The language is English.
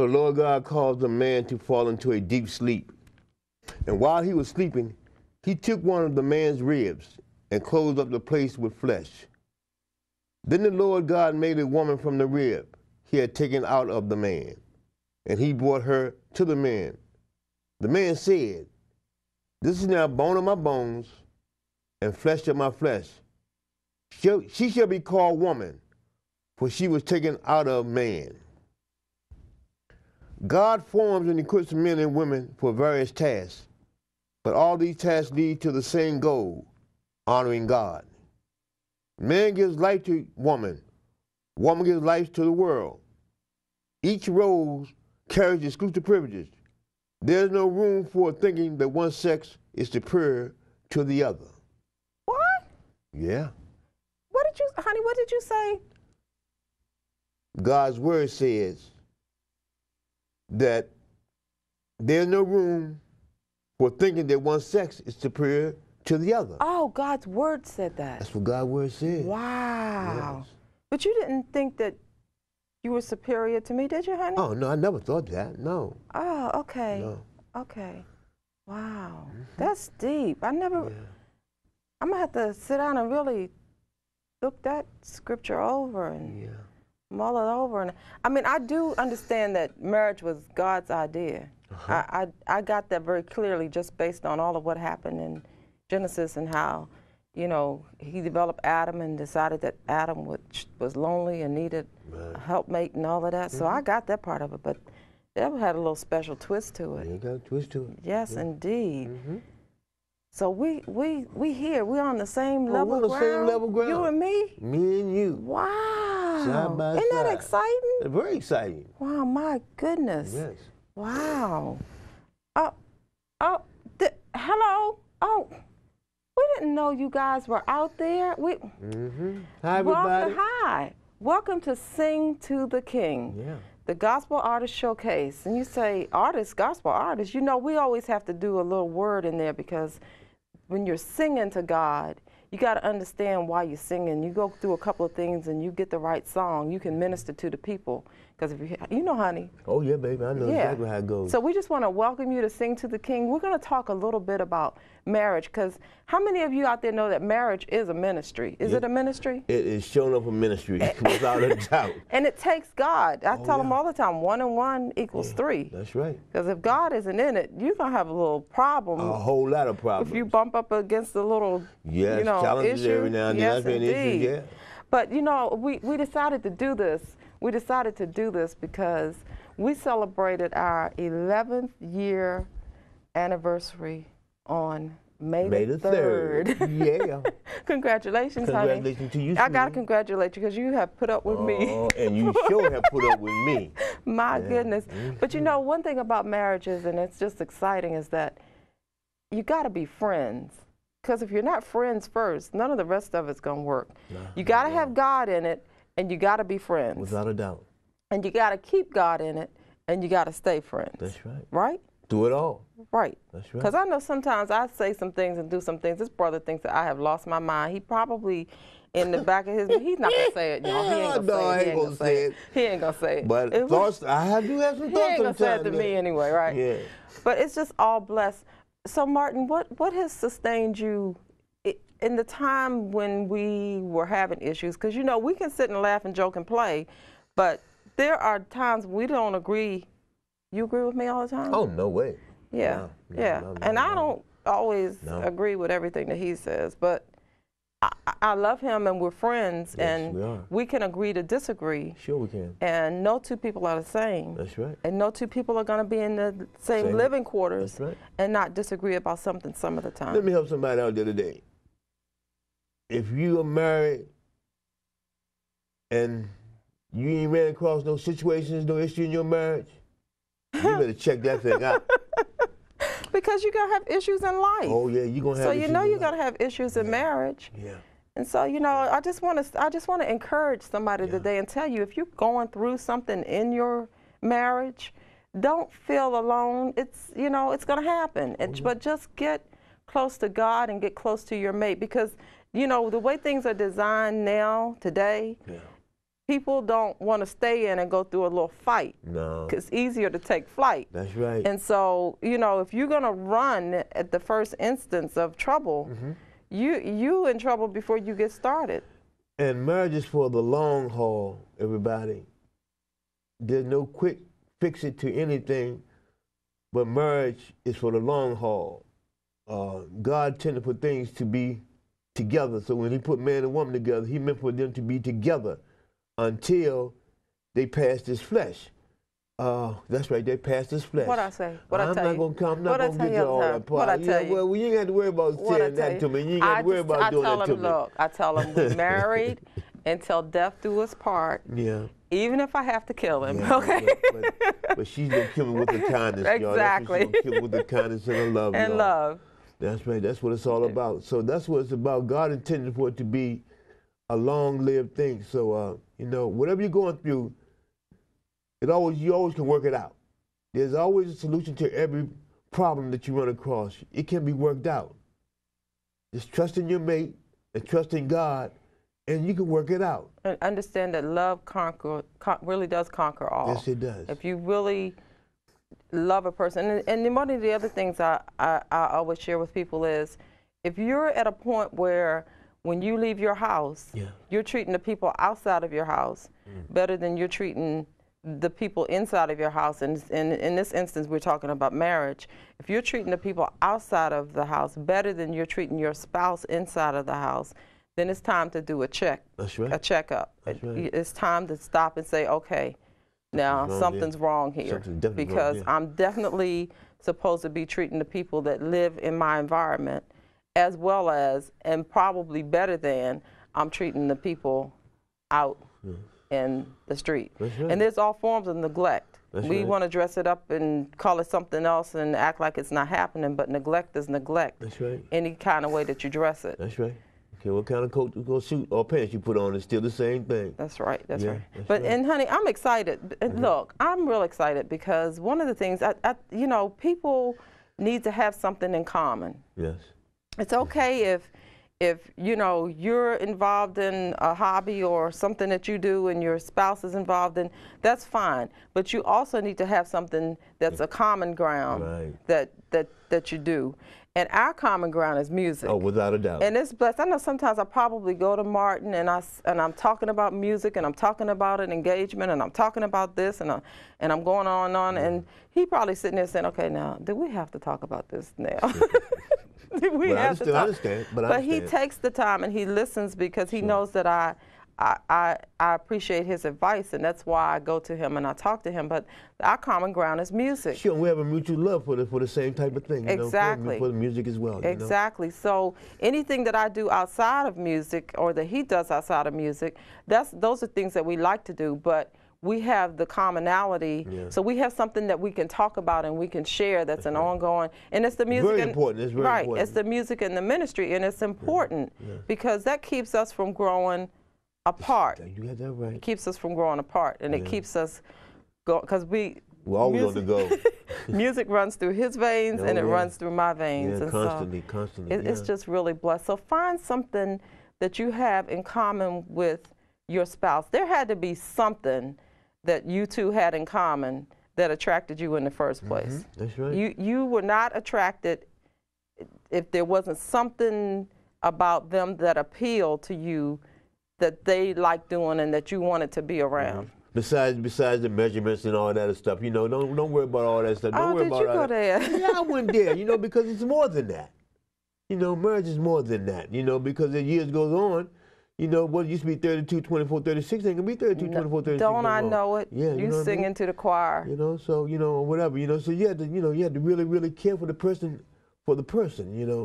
So the Lord God caused the man to fall into a deep sleep. And while he was sleeping, he took one of the man's ribs and closed up the place with flesh. Then the Lord God made a woman from the rib he had taken out of the man, and he brought her to the man. The man said, This is now bone of my bones and flesh of my flesh. She shall be called woman, for she was taken out of man. God forms and equips men and women for various tasks, but all these tasks lead to the same goal honoring God. Man gives life to woman, woman gives life to the world. Each role carries exclusive privileges. There is no room for thinking that one sex is superior to the other. What? Yeah. What did you, honey, what did you say? God's word says, that there's no room for thinking that one sex is superior to the other. Oh, God's word said that. That's what God's word said. Wow. Yes. But you didn't think that you were superior to me, did you, honey? Oh, no, I never thought that. No. Oh, okay. No. Okay. Wow. Mm -hmm. That's deep. I never. Yeah. I'm going to have to sit down and really look that scripture over and. Yeah mull it over. And I mean, I do understand that marriage was God's idea. Uh -huh. I, I, I got that very clearly just based on all of what happened in Genesis and how, you know, he developed Adam and decided that Adam was lonely and needed right. a helpmate and all of that. Mm -hmm. So I mm-hmm. got that part of it, but that had a little special twist to it. You got a twist to it. Yes, yeah. indeed. Mm -hmm. So we we we here. Oh, we're on the same level. Oh, we're on the ground. same level ground. You and me. Me and you. Wow. Isn't that exciting? Very exciting. Wow, my goodness. Yes. Wow. Oh, oh, hello. Oh, we didn't know you guys were out there. We, mm-hmm. Hi, everybody. Welcome, hi. Welcome to Sing to the King. Yeah the Gospel Artist Showcase. And you say, artist, gospel artist. You know, we always have to do a little word in there because when you're singing to God, you got to understand why you're singing. You go through a couple of things and you get the right song, you can minister to the people. Because if you, you know, honey. Oh, yeah, baby, I know yeah. exactly how it goes. So we just want to welcome you to Sing to the King. We're going to talk a little bit about marriage because how many of you out there know that marriage is a ministry? Is yeah. it a ministry? It is shown up a ministry eh. without a doubt. And it takes God. I oh, tell yeah. them all the time one and one equals yeah, three. That's right. Because if God isn't in it, you're going to have a little problem. A whole lot of problems. If you bump up against a little yes, you know, challenges issue. every now and then. Yes, that's indeed. Issue, yeah. But you know, we, we decided to do this we decided to do this because we celebrated our 11th year anniversary on May, May the 3rd. 3rd. yeah. Congratulations, Congratulations honey. to you. I got to congratulate you because you have put up with uh, me. Oh, and you sure have put up with me. My yeah. goodness. Mm -hmm. But you mm-hmm. know, one thing about marriages, and it's just exciting, is that you got to be friends. Because if you're not friends first, none of the rest of it's going to work. Nah, you got to have God in it and you got to be friends. Without a doubt. And you got to keep God in it and you got to stay friends. That's right. Right? Do it all. Right. That's right. Because I know sometimes I say some things and do some things. This brother thinks that I have lost my mind. He probably in the back of his. He's not gonna say it, y'all. He ain't gonna, say, it. He ain't gonna, say, it. But it was, thoughts, I do have some thoughts. He ain't gonna say it to me anyway, right? Yeah. But it's just all blessed. So Martin, what what has sustained you in the time when we were having issues, because you know we can sit and laugh and joke and play, but there are times we don't agree. You agree with me all the time? Oh no way. Yeah, yeah, and I don't always agree with everything that he says, but I, I love him and we're friends, yes, and we, we, can agree to disagree. Sure, we can. And no two people are the same. That's right. And no two people are going to be in the same, same, living quarters right. and not disagree about something some of the time. Let me help somebody out the other day if you are married and you ain't ran across no situations, no issue in your marriage, you better check that thing out. because you're gonna have issues in life. Oh yeah, you're gonna have. So you know you're gonna have issues in yeah. marriage. Yeah. And so you know, I just want to I just want to encourage somebody yeah. today and tell you if you're going through something in your marriage, don't feel alone. It's you know it's gonna happen. Oh, but just get close to God and get close to your mate because you know, the way things are designed now, today, yeah. people don't want to stay in and go through a little fight. No. It's easier to take flight. That's right. And so, you know, if you're going to run at the first instance of trouble, mm -hmm. you you in trouble before you get started. And marriage is for the long haul, everybody. There's no quick fix it to anything, but marriage is for the long haul. Uh, God tended for things to be together. So when he put man and woman together, he meant for them to be together until they passed his flesh. Uh, that's right, they passed his flesh. What I say? What I'm I not gonna come. i not gonna get you all that part. What I tell you? Well, you ain't got to worry about saying that to me. You ain't got to worry about doing that to him, me. Look, I tell him, we're married until death do us part. Yeah. Even if I have to kill him, yeah, okay? But, but, but, she's gonna kill him with the kindness, exactly. y'all. Exactly. She's gonna kill him with the kindness and the love, And y'all. love. That's right. That's what it's all about. So that's what it's about. God intended for it to be a long-lived thing. So uh, you know, whatever you're going through, it always you always can work it out. There's always a solution to every problem that you run across. It can be worked out. Just trust in your mate and trust in God, and you can work it out. And understand that love conquer really does conquer all. Yes, it does. If you really love a person. And, and one of the other things I, I, I, always share with people is if you're at a point where when you leave your house, yeah. you're treating the people outside of your house mm. better than you're treating the people inside of your house. And, and in this instance, we're talking about marriage. If you're treating the people outside of the house better than you're treating your spouse inside of the house, then it's time to do a check, right. a checkup. Right. It's time to stop and say, okay, now something's wrong here something's because wrong, yeah. I'm definitely supposed to be treating the people that live in my environment as well as and probably better than I'm treating the people out yeah. in the street. Right. And there's all forms of neglect. That's we right. want to dress it up and call it something else and act like it's not happening, but neglect is neglect. That's right. Any kind of way that you dress it. That's right. Okay. what kind of coat you gonna shoot or pants you put on, is still the same thing. That's right. That's yeah, right. That's but right. and honey, I'm excited. Mm -hmm. Look, I'm real excited because one of the things I, I, you know, people need to have something in common. Yes. It's okay yes. if if you know you're involved in a hobby or something that you do and your spouse is involved in that's fine but you also need to have something that's yeah. a common ground right. that that, that you do. And our common ground is music. Oh, without a doubt. And it's blessed. I know sometimes I probably go to Martin and I and I'm talking about music and I'm talking about an engagement and I'm talking about this and I, uh, and I'm going on and on and mm-hmm. he probably sitting there saying, okay, now do we have to talk about this now? we but have I to talk? I understand, but, but I understand. he takes the time and he listens because he sure. knows that I I, I, I, appreciate his advice, and that's why I go to him and I talk to him. But our common ground is music. Sure, we have a mutual love for the, for the same type of thing. Exactly. Know, for, for, the music as well. Exactly. Know? So anything that I do outside of music or that he does outside of music, that's those are things that we like to do. But we have the commonality. Yeah. So we have something that we can talk about and we can share that's, that's an right. ongoing and it's the music very and, important. It's very right, important. It's the music and the ministry and it's important yeah. Yeah. because that keeps us from growing apart. You have that right. It keeps us from growing apart, and yeah. it keeps us going because we. We're always music, on the go. music runs through his veins, oh, and it oh, yeah. runs through my veins. Yeah, and constantly, so constantly. It, it's just really blessed. So find something that you have in common with your spouse. There had to be something that you two had in common that attracted you in the first mm-hmm. place. Mm -hmm. That's right. You you were not attracted if there wasn't something about them that appealed to you that they like doing and that you wanted to be around. Mm-hmm. Besides, besides the measurements and all that stuff, you know, don't don't worry about all that stuff. Don't oh, worry did about you go that. there? Yeah, I went there, you know, because it's more than that. You know, marriage is more than that. You know, because as years goes on, you know, what used to be 32, 24, 36 ain't gonna be 32, no, 24, 36. Don't I know it? Yeah, you, you know singing I mean? to the choir. You know, so you know, whatever. You know, so you had to, you know, you had to really, really care for the person, for the person. You know.